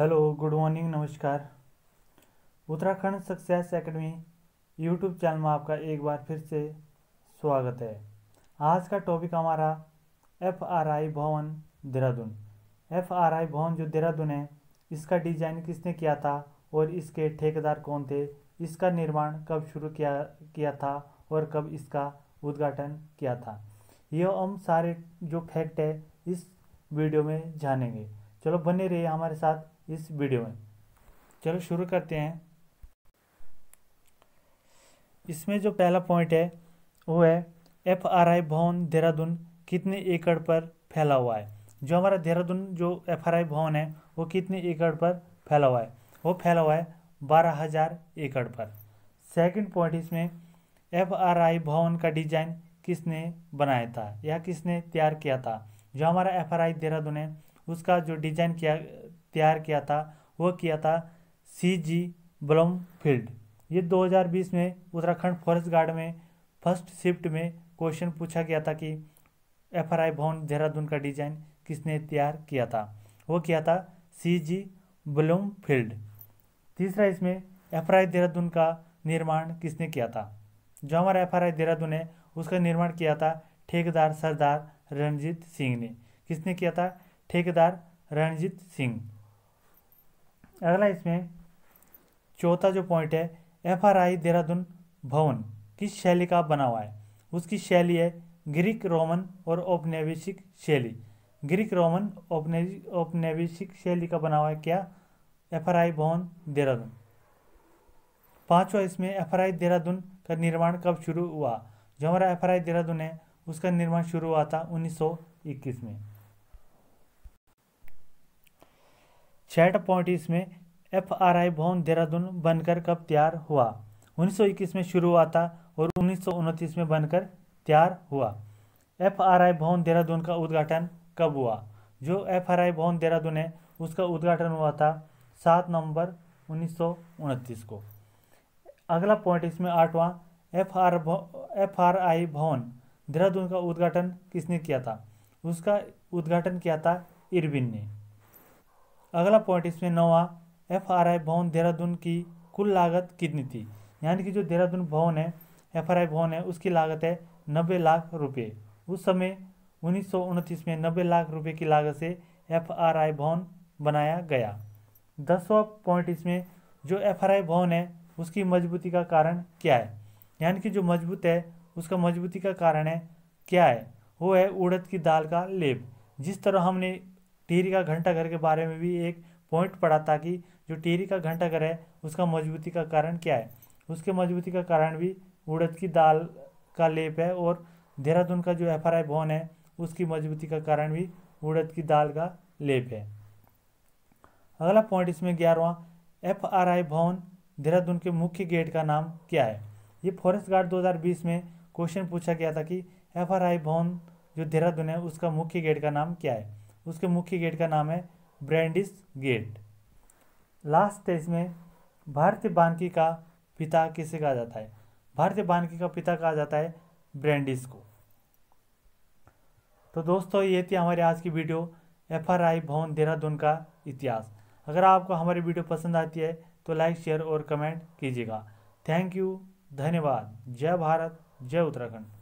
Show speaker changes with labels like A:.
A: hello good morning नमस्कार Uttarakhand success academy YouTube channel में आपका एक बार फिर से स्वागत है आज का टॉपिक हमारा एफ आर आई भवन देहरादून एफ आर आई भवन जो देहरादून है इसका डिजाइन किसने किया था और इसके ठेकेदार कौन थे इसका निर्माण कब शुरू किया किया था और कब इसका उद्घाटन किया था ये हम सारे जो फैक्ट है इस वीडियो में जानेंगे चलो बने रहिए हमारे साथ इस वीडियो में चलो शुरू करते हैं इसमें जो पहला पॉइंट है वो है एफ आर आई भवन देहरादून कितने एकड़ पर फैला हुआ है जो हमारा देहरादून जो एफ आर आई भवन है वो कितने एकड़ पर फैला हुआ है वो फैला हुआ है बारह हज़ार एकड़ पर सेकंड पॉइंट इसमें एफ आर आई भवन का डिजाइन किसने बनाया था या किसने तैयार किया था जो हमारा एफ आर आई देहरादून है उसका जो डिजाइन किया तैयार किया था वह किया था सी जी फील्ड ये 2020 में उत्तराखंड फॉरेस्ट गार्ड में फर्स्ट शिफ्ट में क्वेश्चन पूछा गया था कि एफ आर आई भवन देहरादून का डिजाइन किसने तैयार किया था वो किया था सी जी फील्ड तीसरा इसमें एफ आर आई देहरादून का निर्माण किसने किया था जो हमारा एफ आर आई देहरादून है उसका निर्माण किया था ठेकेदार सरदार रणजीत सिंह ने किसने किया था ठेकेदार रणजीत सिंह अगला इसमें चौथा जो पॉइंट है एफ आर आई देहरादून भवन किस शैली का बना हुआ है उसकी शैली है ग्रीक रोमन और औपनिवेशिक शैली ग्रीक रोमन औपनिवेशिक शैली का बना हुआ है क्या एफ आर आई भवन देहरादून पाँचवा इसमें एफ आर आई देहरादून का निर्माण कब शुरू हुआ जो हमारा एफ आर आई देहरादून है उसका निर्माण शुरू हुआ था 1921 में छठ पॉइंट इसमें एफ आर आई भवन देहरादून बनकर कब तैयार हुआ 1921 में शुरू हुआ था और उन्नीस में बनकर तैयार हुआ एफ आर आई भवन देहरादून का उद्घाटन कब हुआ जो एफ आर आई भवन देहरादून है उसका उद्घाटन हुआ था सात नवंबर उन्नीस को अगला पॉइंट इसमें आठवां F R F R I भवन देहरादून का उद्घाटन किसने किया था उसका उद्घाटन किया था इरविन ने अगला पॉइंट इसमें नवा एफ आर आई भवन देहरादून की कुल लागत कितनी थी यानी कि जो देहरादून भवन है एफ आर आई भवन है उसकी लागत है नब्बे लाख रुपये उस समय उन्नीस में नब्बे लाख रुपये की लागत से एफ आर आई भवन बनाया गया दसवा पॉइंट इसमें जो एफ आर आई भवन है उसकी मजबूती का कारण क्या है यानी कि जो मजबूत है उसका मजबूती का कारण है क्या है वो है उड़द की दाल का लेप जिस तरह हमने टीरी का घंटा घर के बारे में भी एक पॉइंट पढ़ा था कि जो टीरी का घंटा घर है उसका मजबूती का कारण क्या है उसके मजबूती का कारण भी उड़द की दाल का लेप है और देहरादून का जो एफ आर आई भवन है उसकी मजबूती का कारण भी उड़द की दाल का लेप है अगला पॉइंट इसमें ग्यारहवा एफ आर आई भवन देहरादून के मुख्य गेट का नाम क्या है ये फॉरेस्ट गार्ड 2020 में क्वेश्चन पूछा गया था कि एफ आर आई भवन जो देहरादून है उसका मुख्य गेट का नाम क्या है उसके मुख्य गेट का नाम है ब्रैंडिस गेट लास्ट स्टेज में भारतीय बानकी का पिता किसे कहा जाता है भारतीय बानकी का पिता कहा जाता है ब्रैंडिस को तो दोस्तों ये थी हमारी आज की वीडियो एफ आर आई भवन देहरादून का इतिहास अगर आपको हमारी वीडियो पसंद आती है तो लाइक शेयर और कमेंट कीजिएगा थैंक यू धन्यवाद जय भारत जय उत्तराखंड